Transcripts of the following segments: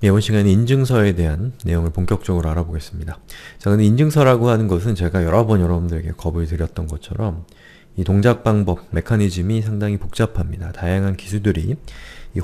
이번 예, 시간에 인증서에 대한 내용을 본격적으로 알아보겠습니다. 저는 인증서라고 하는 것은 제가 여러 번 여러분들에게 겁을 드렸던 것처럼 이 동작 방법, 메커니즘이 상당히 복잡합니다. 다양한 기술들이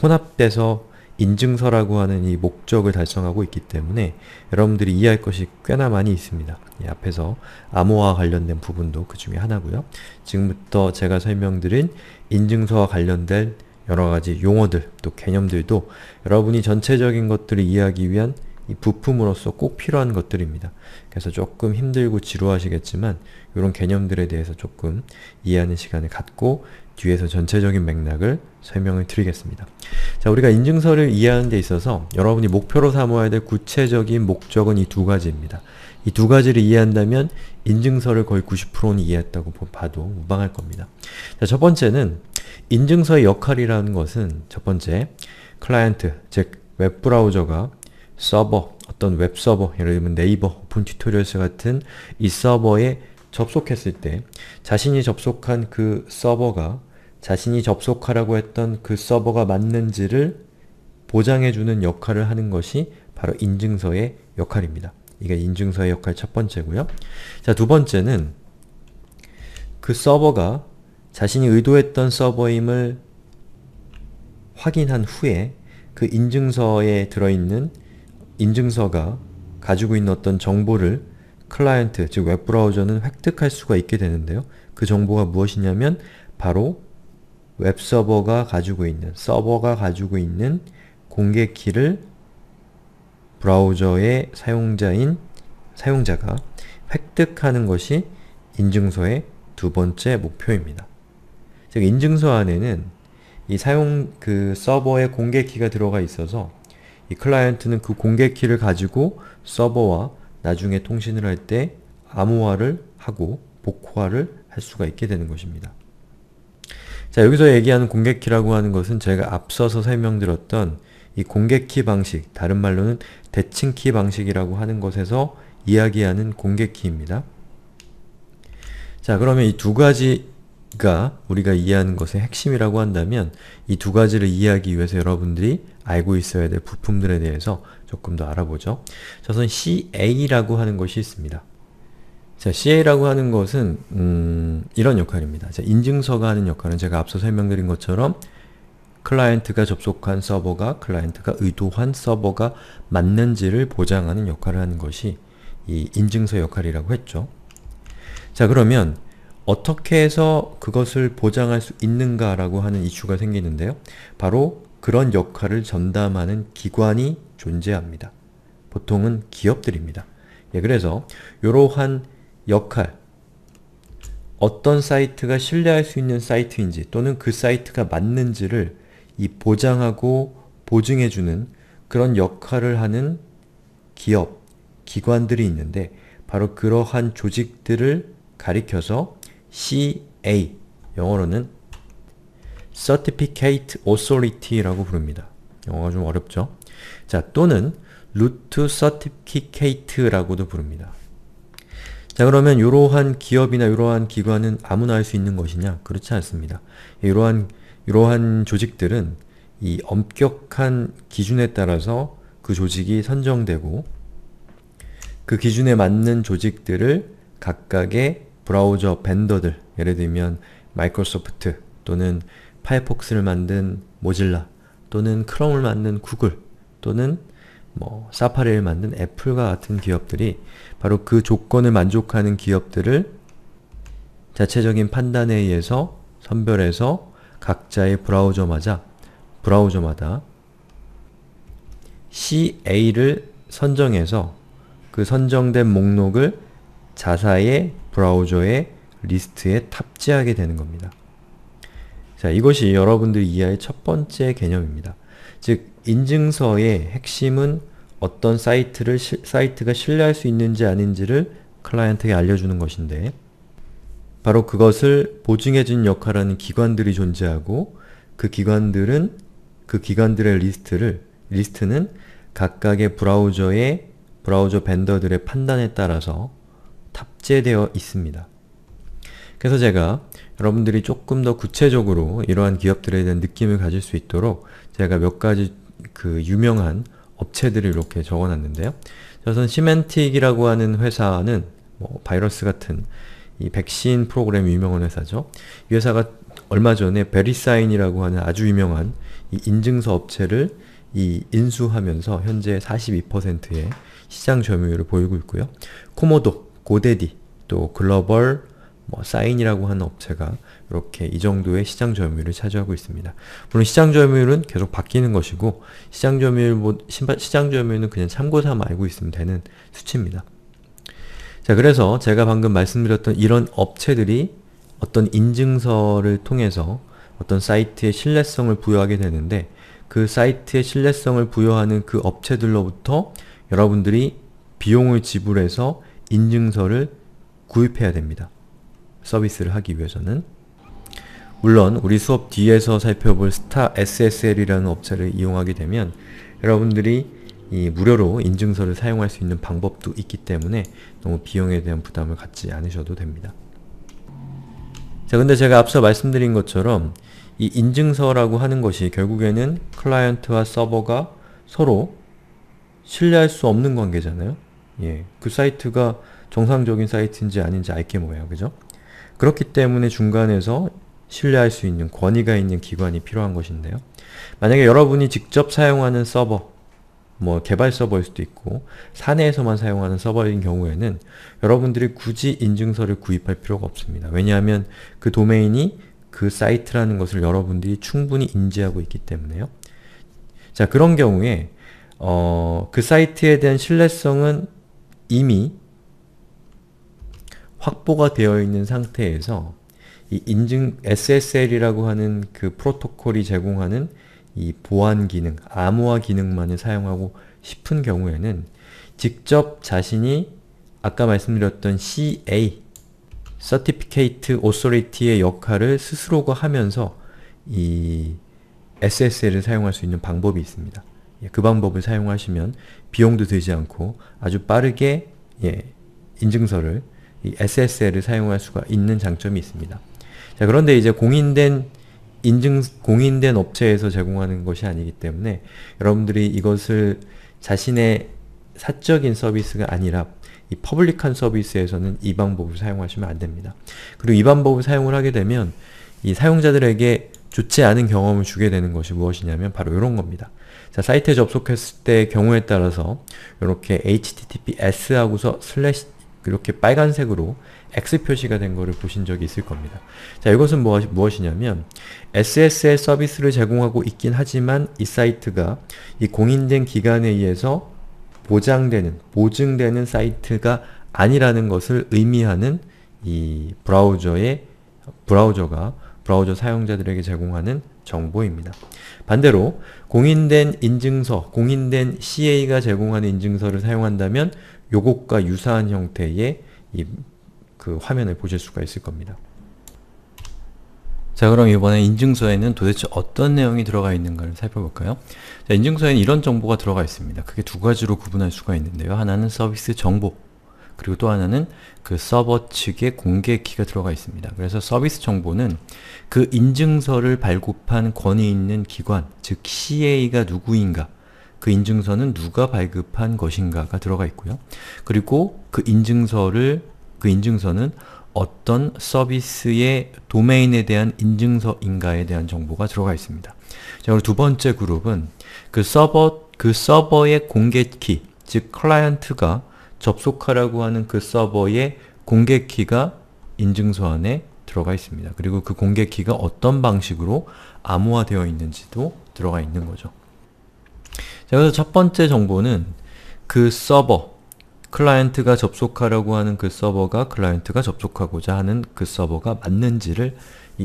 혼합돼서 인증서라고 하는 이 목적을 달성하고 있기 때문에 여러분들이 이해할 것이 꽤나 많이 있습니다. 이 앞에서 암호와 관련된 부분도 그 중에 하나고요. 지금부터 제가 설명드린 인증서와 관련된 여러가지 용어들, 또 개념들도 여러분이 전체적인 것들을 이해하기 위한 부품으로서 꼭 필요한 것들입니다. 그래서 조금 힘들고 지루하시겠지만 이런 개념들에 대해서 조금 이해하는 시간을 갖고 뒤에서 전체적인 맥락을 설명을 드리겠습니다. 자, 우리가 인증서를 이해하는 데 있어서 여러분이 목표로 삼아야 될 구체적인 목적은 이 두 가지입니다. 이 두 가지를 이해한다면 인증서를 거의 90%는 이해했다고 봐도 무방할 겁니다. 자, 첫 번째는 인증서의 역할이라는 것은 첫 번째, 클라이언트, 즉 웹브라우저가 서버, 어떤 웹서버, 예를 들면 네이버, 오픈 튜토리얼스 같은 이 서버에 접속했을 때 자신이 접속한 그 서버가 자신이 접속하라고 했던 그 서버가 맞는지를 보장해주는 역할을 하는 것이 바로 인증서의 역할입니다. 이게 인증서의 역할 첫 번째고요. 자, 두 번째는 그 서버가 자신이 의도했던 서버임을 확인한 후에 그 인증서에 들어있는 인증서가 가지고 있는 어떤 정보를 클라이언트, 즉 웹브라우저는 획득할 수가 있게 되는데요. 그 정보가 무엇이냐면 바로 웹서버가 가지고 있는, 서버가 가지고 있는 공개키를 브라우저의 사용자인 사용자가 획득하는 것이 인증서의 두 번째 목표입니다. 즉 인증서 안에는 이 사용 그서버에 공개 키가 들어가 있어서 이 클라이언트는 그 공개 키를 가지고 서버와 나중에 통신을 할 때 암호화를 하고 복호화를 할 수가 있게 되는 것입니다. 자 여기서 얘기하는 공개키라고 하는 것은 제가 앞서서 설명드렸던 이 공개키 방식, 다른 말로는 대칭키 방식이라고 하는 것에서 이야기하는 공개키입니다. 자 그러면 이 두 가지 가 우리가 이해하는 것의 핵심이라고 한다면 이 두 가지를 이해하기 위해서 여러분들이 알고 있어야 될 부품들에 대해서 조금 더 알아보죠. 저선 CA라고 하는 것이 있습니다. 자, CA라고 하는 것은 음, 이런 역할입니다. 자, 인증서가 하는 역할은 제가 앞서 설명드린 것처럼 클라이언트가 접속한 서버가 클라이언트가 의도한 서버가 맞는지를 보장하는 역할을 하는 것이 이 인증서 역할이라고 했죠. 자, 그러면 어떻게 해서 그것을 보장할 수 있는가라고 하는 이슈가 생기는데요. 바로 그런 역할을 전담하는 기관이 존재합니다. 보통은 기업들입니다. 예, 그래서 이러한 역할, 어떤 사이트가 신뢰할 수 있는 사이트인지 또는 그 사이트가 맞는지를 이 보장하고 보증해주는 그런 역할을 하는 기업, 기관들이 있는데 바로 그러한 조직들을 가리켜서 CA 영어로는 Certificate Authority라고 부릅니다. 영어가 좀 어렵죠? 자, 또는 루트 서티피케이트라고도 부릅니다. 자 그러면 이러한 기업이나 이러한 기관은 아무나 할 수 있는 것이냐? 그렇지 않습니다. 이러한, 이러한 조직들은 이 엄격한 기준에 따라서 그 조직이 선정되고 그 기준에 맞는 조직들을 각각의 브라우저 벤더들 예를 들면 마이크로소프트 또는 파이폭스를 만든 모질라 또는 크롬을 만든 구글 또는 뭐 사파리를 만든 애플과 같은 기업들이 바로 그 조건을 만족하는 기업들을 자체적인 판단에 의해서 선별해서 각자의 브라우저마다 브라우저마다 CA를 선정해서 그 선정된 목록을 자사의 브라우저의 리스트에 탑재하게 되는 겁니다. 자, 이것이 여러분들 이하의 첫 번째 개념입니다. 즉, 인증서의 핵심은 어떤 사이트를, 사이트가 신뢰할 수 있는지 아닌지를 클라이언트에게 알려주는 것인데 바로 그것을 보증해주 역할하는 기관들이 존재하고 그 기관들은 그 기관들의 리스트를 리스트는 각각의 브라우저의 브라우저 벤더들의 판단에 따라서 탑재되어 있습니다. 그래서 제가 여러분들이 조금 더 구체적으로 이러한 기업들에 대한 느낌을 가질 수 있도록 제가 몇 가지 그 유명한 업체들을 이렇게 적어놨는데요. 저선 시멘틱이라고 하는 회사는 뭐 바이러스 같은 이 백신 프로그램 유명한 회사죠. 이 회사가 얼마 전에 베리사인이라고 하는 아주 유명한 이 인증서 업체를 이 인수하면서 현재 42%의 시장 점유율을 보이고 있고요. 코모도 고데디, 또 글로벌 뭐 사인이라고 하는 업체가 이렇게 이 정도의 시장 점유율을 차지하고 있습니다. 물론 시장 점유율은 계속 바뀌는 것이고 시장 점유율 뭐, 시장 점유율은 그냥 참고삼아 알고 있으면 되는 수치입니다. 자 그래서 제가 방금 말씀드렸던 이런 업체들이 어떤 인증서를 통해서 어떤 사이트의 신뢰성을 부여하게 되는데 그 사이트의 신뢰성을 부여하는 그 업체들로부터 여러분들이 비용을 지불해서 인증서를 구입해야 됩니다. 서비스를 하기 위해서는 물론 우리 수업 뒤에서 살펴볼 스타 SSL이라는 업체를 이용하게 되면 여러분들이 이 무료로 인증서를 사용할 수 있는 방법도 있기 때문에 너무 비용에 대한 부담을 갖지 않으셔도 됩니다. 자 근데 제가 앞서 말씀드린 것처럼 이 인증서라고 하는 것이 결국에는 클라이언트와 서버가 서로 신뢰할 수 없는 관계잖아요. 예, 그 사이트가 정상적인 사이트인지 아닌지 알게 뭐예요. 그죠? 그렇기 때문에 중간에서 신뢰할 수 있는 권위가 있는 기관이 필요한 것인데요. 만약에 여러분이 직접 사용하는 서버, 뭐 개발 서버일 수도 있고 사내에서만 사용하는 서버인 경우에는 여러분들이 굳이 인증서를 구입할 필요가 없습니다. 왜냐하면 그 도메인이 그 사이트라는 것을 여러분들이 충분히 인지하고 있기 때문에요. 자 그런 경우에 어, 그 사이트에 대한 신뢰성은 이미 확보가 되어 있는 상태에서 이 인증 SSL이라고 하는 그 프로토콜이 제공하는 이 보안 기능, 암호화 기능만을 사용하고 싶은 경우에는 직접 자신이 아까 말씀드렸던 CA, Certificate Authority의 역할을 스스로가 하면서 이 SSL을 사용할 수 있는 방법이 있습니다. 예, 그 방법을 사용하시면 비용도 들지 않고 아주 빠르게 예, 인증서를 SSL을 사용할 수가 있는 장점이 있습니다. 자, 그런데 이제 공인된 인증, 공인된 업체에서 제공하는 것이 아니기 때문에 여러분들이 이것을 자신의 사적인 서비스가 아니라 이 퍼블릭한 서비스에서는 이 방법을 사용하시면 안됩니다. 그리고 이 방법을 사용을 하게 되면 이 사용자들에게 좋지 않은 경험을 주게 되는 것이 무엇이냐면 바로 이런 겁니다. 자, 사이트에 접속했을 때 경우에 따라서 이렇게 https 하고서 슬래시 이렇게 빨간색으로 X 표시가 된 거를 보신 적이 있을 겁니다. 자, 이것은 뭐, 무엇이냐면 SSL 서비스를 제공하고 있긴 하지만 이 사이트가 이 공인된 기간에 의해서 보장되는, 보증되는 사이트가 아니라는 것을 의미하는 이 브라우저의 브라우저가 브라우저 사용자들에게 제공하는 정보입니다. 반대로 공인된 인증서, 공인된 CA가 제공하는 인증서를 사용한다면 요것과 유사한 형태의 이, 그 화면을 보실 수가 있을 겁니다. 자 그럼 이번에 인증서에는 도대체 어떤 내용이 들어가 있는가를 살펴볼까요? 자, 인증서에는 이런 정보가 들어가 있습니다. 크게 두 가지로 구분할 수가 있는데요. 하나는 서비스 정보, 그리고 또 하나는 그 서버 측에 공개 키가 들어가 있습니다. 그래서 서비스 정보는 그 인증서를 발급한 권위 있는 기관, 즉 CA가 누구인가, 그 인증서는 누가 발급한 것인가가 들어가 있고요. 그리고 그 인증서를, 그 인증서는 어떤 서비스의 도메인에 대한 인증서인가에 대한 정보가 들어가 있습니다. 자, 그리고 두 번째 그룹은 그 서버, 그 서버의 공개 키, 즉 클라이언트가 접속하라고 하는 그 서버의 공개 키가 인증서 안에 들어가 있습니다. 그리고 그 공개 키가 어떤 방식으로 암호화되어 있는지도 들어가 있는 거죠. 자, 그래서 첫 번째 정보는 그 서버, 클라이언트가 접속하려고 하는 그 서버가 클라이언트가 접속하고자 하는 그 서버가 맞는지를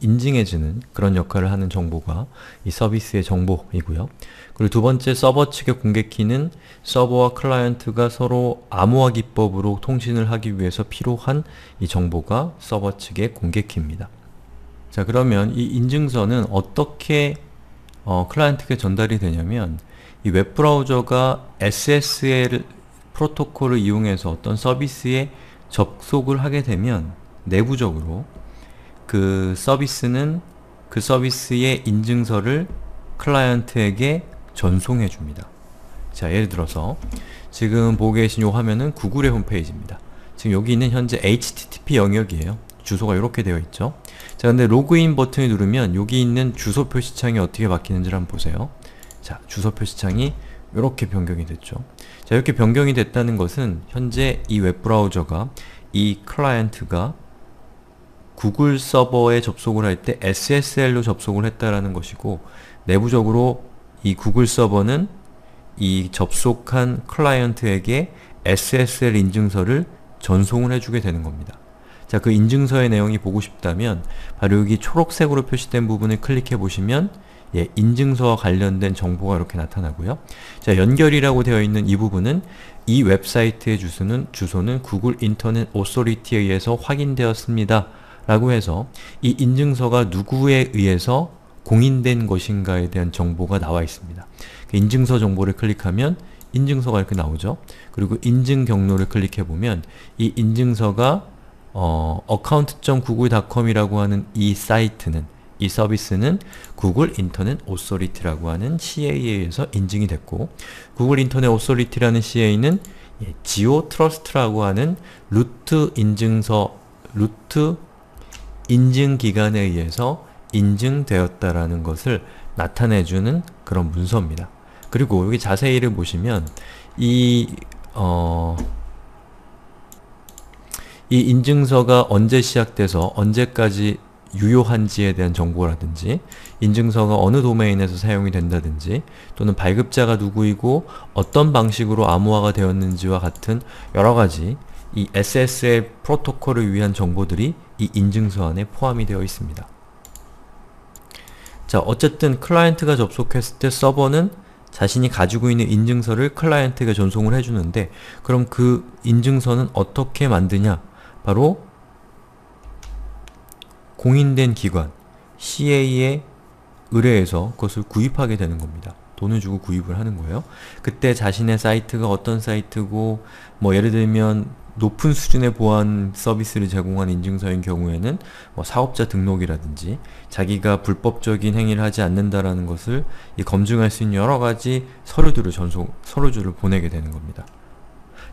인증해주는 그런 역할을 하는 정보가 이 서비스의 정보이고요. 그리고 두 번째 서버 측의 공개키는 서버와 클라이언트가 서로 암호화 기법으로 통신을 하기 위해서 필요한 이 정보가 서버 측의 공개키입니다. 자 그러면 이 인증서는 어떻게 어, 클라이언트에 전달이 되냐면 이 웹브라우저가 SSL 프로토콜을 이용해서 어떤 서비스에 접속을 하게 되면 내부적으로 그 서비스는 그 서비스의 인증서를 클라이언트에게 전송해 줍니다. 자 예를 들어서 지금 보고 계신 요 화면은 구글의 홈페이지입니다. 지금 여기 있는 현재 http 영역이에요. 주소가 이렇게 되어 있죠. 자 근데 로그인 버튼을 누르면 여기 있는 주소 표시창이 어떻게 바뀌는지를 한번 보세요. 자 주소 표시창이 이렇게 변경이 됐죠. 자 이렇게 변경이 됐다는 것은 현재 이 웹브라우저가 이 클라이언트가 구글 서버에 접속을 할 때 SSL로 접속을 했다라는 것이고 내부적으로 이 구글 서버는 이 접속한 클라이언트에게 SSL 인증서를 전송을 해주게 되는 겁니다. 자, 그 인증서의 내용이 보고 싶다면 바로 여기 초록색으로 표시된 부분을 클릭해 보시면 예, 인증서와 관련된 정보가 이렇게 나타나고요. 자, 연결이라고 되어 있는 이 부분은 이 웹사이트의 주소는 주소는 구글 인터넷 오소리티에 의해서 확인되었습니다. 라고 해서 이 인증서가 누구에 의해서 공인된 것인가에 대한 정보가 나와 있습니다. 그 인증서 정보를 클릭하면 인증서가 이렇게 나오죠. 그리고 인증 경로를 클릭해보면 이 인증서가 어, account.google.com이라고 하는 이 사이트는 이 서비스는 구글 인터넷 오소리티라고 하는 CA에 의해서 인증이 됐고 구글 인터넷 오소리티라는 CA는 예, 지오 트러스트라고 하는 루트 인증서 루트 인증 기관에 의해서 인증되었다라는 것을 나타내주는 그런 문서입니다. 그리고 여기 자세히를 보시면 이 어... 이 인증서가 언제 시작돼서 언제까지 유효한지에 대한 정보라든지 인증서가 어느 도메인에서 사용이 된다든지 또는 발급자가 누구이고 어떤 방식으로 암호화가 되었는지와 같은 여러가지 이 SSL 프로토콜을 위한 정보들이 이 인증서 안에 포함이 되어 있습니다. 자 어쨌든 클라이언트가 접속했을 때 서버는 자신이 가지고 있는 인증서를 클라이언트에게 전송을 해주는데 그럼 그 인증서는 어떻게 만드냐 바로 공인된 기관 CA의 의뢰에서 그것을 구입하게 되는 겁니다. 돈을 주고 구입을 하는 거예요. 그때 자신의 사이트가 어떤 사이트고 뭐 예를 들면 높은 수준의 보안 서비스를 제공한 인증서인 경우에는 뭐 사업자 등록이라든지 자기가 불법적인 행위를 하지 않는다라는 것을 검증할 수 있는 여러 가지 서류들을 전송, 서류들을 보내게 되는 겁니다.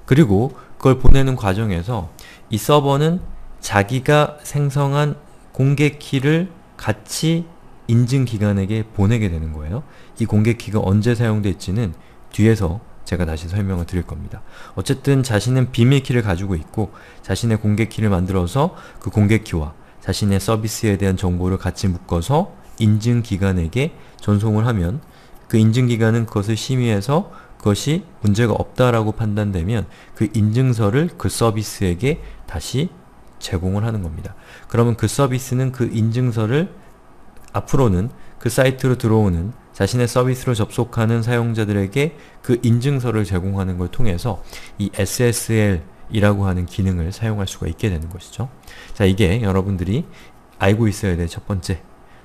그리고 그걸 보내는 과정에서 이 서버는 자기가 생성한 공개 키를 같이 인증기관에게 보내게 되는 거예요. 이 공개 키가 언제 사용될지는 뒤에서 제가 다시 설명을 드릴 겁니다. 어쨌든 자신은 비밀키를 가지고 있고 자신의 공개키를 만들어서 그 공개키와 자신의 서비스에 대한 정보를 같이 묶어서 인증기관에게 전송을 하면 그 인증기관은 그것을 심의해서 그것이 문제가 없다라고 판단되면 그 인증서를 그 서비스에게 다시 제공을 하는 겁니다. 그러면 그 서비스는 그 인증서를 앞으로는 그 사이트로 들어오는 자신의 서비스로 접속하는 사용자들에게 그 인증서를 제공하는 걸 통해서 이 SSL 이라고 하는 기능을 사용할 수가 있게 되는 것이죠. 자 이게 여러분들이 알고 있어야 될 첫 번째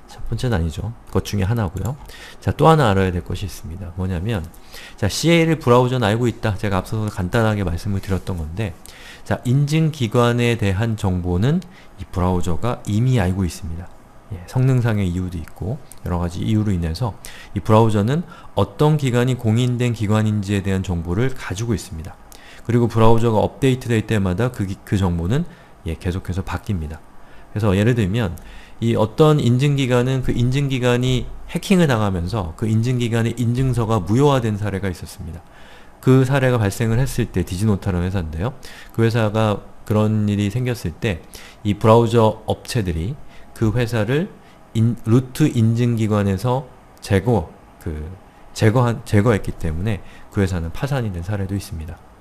첫 번째는 아니죠. 것 중에 하나고요. 자, 또 하나 알아야 될 것이 있습니다. 뭐냐면 자, CA를 브라우저는 알고 있다. 제가 앞서서 간단하게 말씀을 드렸던 건데 자, 인증기관에 대한 정보는 이 브라우저가 이미 알고 있습니다. 예, 성능상의 이유도 있고 여러가지 이유로 인해서 이 브라우저는 어떤 기관이 공인된 기관인지에 대한 정보를 가지고 있습니다. 그리고 브라우저가 업데이트 될 때마다 그, 그 정보는 예, 계속해서 바뀝니다. 그래서 예를 들면 이 어떤 인증기관은 그 인증기관이 해킹을 당하면서 그 인증기관의 인증서가 무효화된 사례가 있었습니다. 그 사례가 발생을 했을 때 디지노타라는 회사인데요. 그 회사가 그런 일이 생겼을 때 이 브라우저 업체들이 그 회사를 인, 루트 인증기관에서 제거, 그, 제거한, 제거했기 때문에 그 회사는 파산이 된 사례도 있습니다.